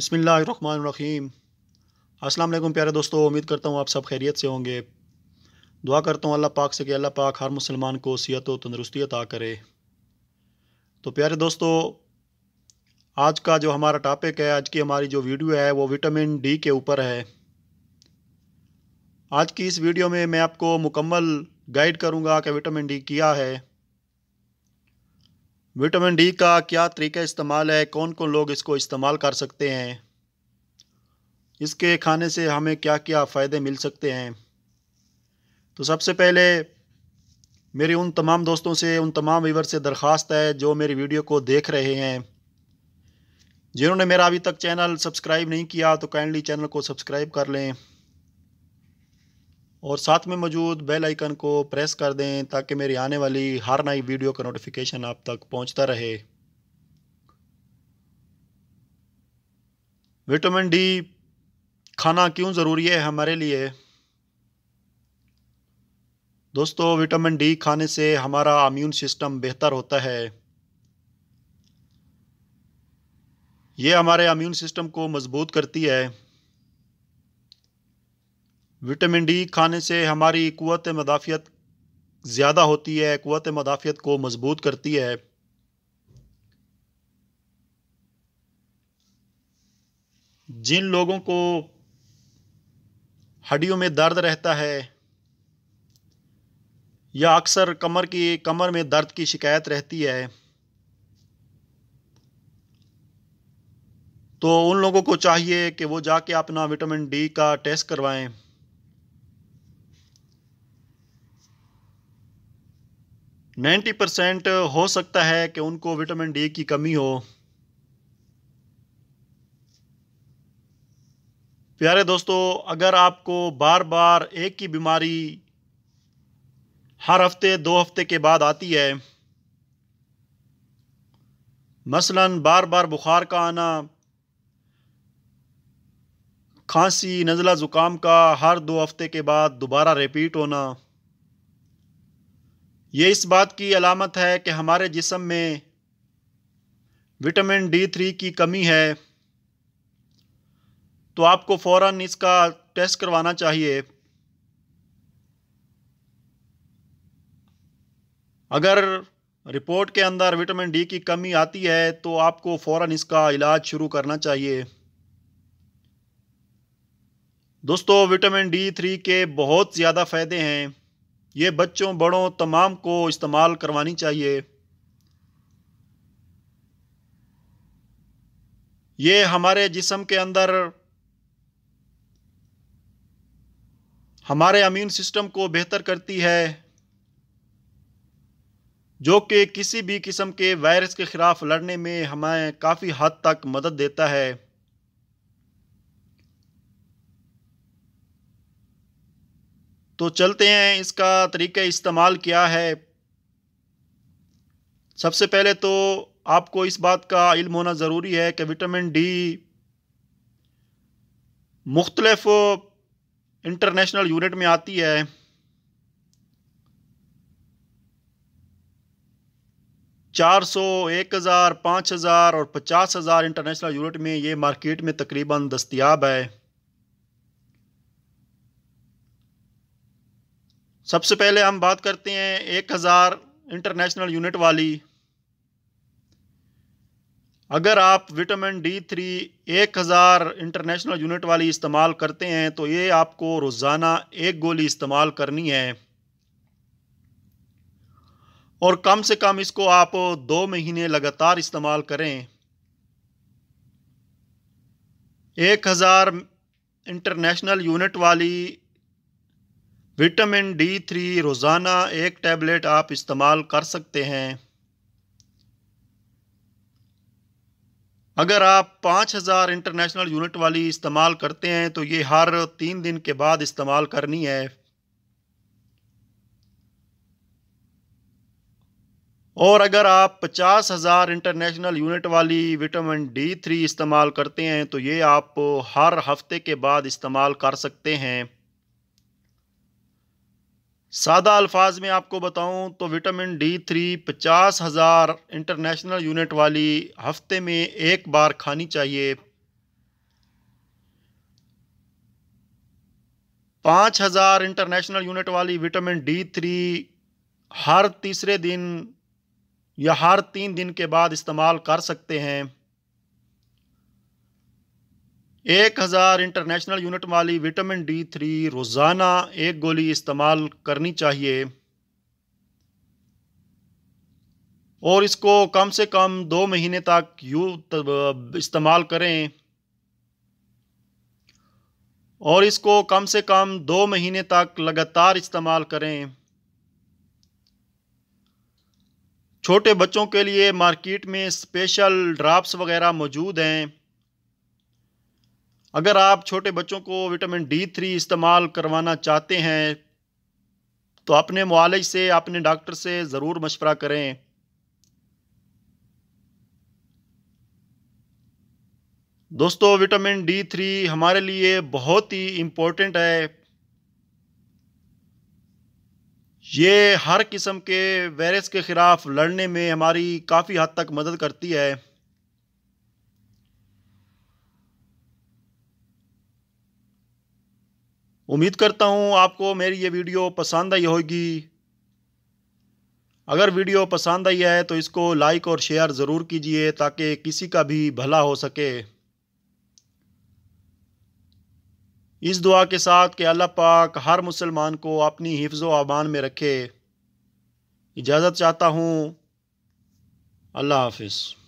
बसमिलीम अस्सलाम प्यारे दोस्तों उम्मीद करता हूँ आप सब खैरियत से होंगे दुआ करता हूँ अल्लाह पाक से कि अल्लाह पाक हर मुसलमान को सियत व तंदरुस्ती अता करे तो प्यारे दोस्तों आज का जो हमारा टॉपिक है आज की हमारी जो वीडियो है वो विटामिन डी के ऊपर है आज की इस वीडियो में मैं आपको मुकम्मल गाइड करूँगा कि विटामिन डी क्या है विटामिन डी का क्या तरीका इस्तेमाल है कौन कौन लोग इसको इस्तेमाल कर सकते हैं इसके खाने से हमें क्या क्या फ़ायदे मिल सकते हैं तो सबसे पहले मेरी उन तमाम दोस्तों से उन तमाम वीवर से दरख्वास्त है जो मेरी वीडियो को देख रहे हैं जिन्होंने मेरा अभी तक चैनल सब्सक्राइब नहीं किया तो काइंडली चैनल को सब्सक्राइब कर लें और साथ में मौजूद बेल आइकन को प्रेस कर दें ताकि मेरी आने वाली हर नई वीडियो का नोटिफिकेशन आप तक पहुंचता रहे विटामिन डी खाना क्यों ज़रूरी है हमारे लिए दोस्तों विटामिन डी खाने से हमारा इम्यून सिस्टम बेहतर होता है ये हमारे इम्यून सिस्टम को मजबूत करती है विटामिन डी खाने से हमारी क़वत मदाफ़ियत ज़्यादा होती है क़वत मदाफ़ियत को मज़बूत करती है जिन लोगों को हड्डियों में दर्द रहता है या अक्सर कमर की कमर में दर्द की शिकायत रहती है तो उन लोगों को चाहिए कि वो जाके अपना विटामिन डी का टेस्ट करवाएं नाइन्टी परसेंट हो सकता है कि उनको विटामिन डी की कमी हो प्यारे दोस्तों अगर आपको बार बार एक की बीमारी हर हफ्ते दो हफ्ते के बाद आती है मसलन बार बार बुखार का आना खांसी नज़ला ज़ुकाम का हर दो हफ्ते के बाद दोबारा रिपीट होना ये इस बात की अलामत है कि हमारे जिसम में विटामिन डी थ्री की कमी है तो आपको फ़ौर इसका टेस्ट करवाना चाहिए अगर रिपोर्ट के अंदर विटामिन डी की कमी आती है तो आपको फ़ौर इसका इलाज शुरू करना चाहिए दोस्तों विटामिन डी थ्री के बहुत ज़्यादा फ़ायदे हैं ये बच्चों बड़ों तमाम को इस्तेमाल करवानी चाहिए ये हमारे जिसम के अंदर हमारे अम्यून सिस्टम को बेहतर करती है जो कि किसी भी किस्म के वायरस के ख़िलाफ़ लड़ने में हमें काफ़ी हद तक मदद देता है तो चलते हैं इसका तरीका इस्तेमाल क्या है सबसे पहले तो आपको इस बात का इल्म होना ज़रूरी है कि विटामिन डी मुख्तलफ़ इंटरनेशनल यूनिट में आती है चार सौ एक हज़ार पाँच हज़ार और पचास हज़ार इंटरनेशनल यूनिट में ये मार्केट में तकरीबन दस्तियाब है सबसे पहले हम बात करते हैं एक हज़ार इंटरनेशनल यूनिट वाली अगर आप विटामिन डी थ्री एक हज़ार इंटरनेशनल यूनिट वाली इस्तेमाल करते हैं तो ये आपको रोज़ाना एक गोली इस्तेमाल करनी है और कम से कम इसको आप दो महीने लगातार इस्तेमाल करें एक हज़ार इंटरनेशनल यूनिट वाली विटामिन डी थ्री रोज़ाना एक टैबलेट आप इस्तेमाल कर सकते हैं अगर आप 5000 इंटरनेशनल यूनिट वाली इस्तेमाल करते हैं तो ये हर तीन दिन के बाद इस्तेमाल करनी है और अगर आप पचास हज़ार इंटरनेशनल यूनिट वाली विटामिन डी थ्री इस्तेमाल करते हैं तो ये आप हर हफ्ते के बाद इस्तेमाल कर सकते हैं सादा अल्फाज में आपको बताऊं तो विटामिन डी थ्री पचास हज़ार इंटरनेशनल यूनिट वाली हफ्ते में एक बार खानी चाहिए पाँच हज़ार इंटरनेशनल यूनिट वाली विटामिन डी थ्री हर तीसरे दिन या हर तीन दिन के बाद इस्तेमाल कर सकते हैं एक हज़ार इंटरनेशनल यूनिट वाली विटामिन डी थ्री रोज़ाना एक गोली इस्तेमाल करनी चाहिए और इसको कम से कम दो महीने तक यू इस्तेमाल करें और इसको कम से कम दो महीने तक लगातार इस्तेमाल करें छोटे बच्चों के लिए मार्केट में स्पेशल ड्राप्स वगैरह मौजूद हैं अगर आप छोटे बच्चों को विटामिन डी थ्री इस्तेमाल करवाना चाहते हैं तो अपने मालज से अपने डॉक्टर से ज़रूर मशवरा करें दोस्तों विटामिन डी थ्री हमारे लिए बहुत ही इम्पोर्टेंट है ये हर किस्म के वायरस के ख़िलाफ़ लड़ने में हमारी काफ़ी हद तक मदद करती है उम्मीद करता हूँ आपको मेरी ये वीडियो पसंद आई होगी अगर वीडियो पसंद आई है तो इसको लाइक और शेयर ज़रूर कीजिए ताकि किसी का भी भला हो सके इस दुआ के साथ कि अल्लाह पाक हर मुसलमान को अपनी हिफ्ज़ आबान में रखे इजाज़त चाहता हूँ अल्लाह हाफिज़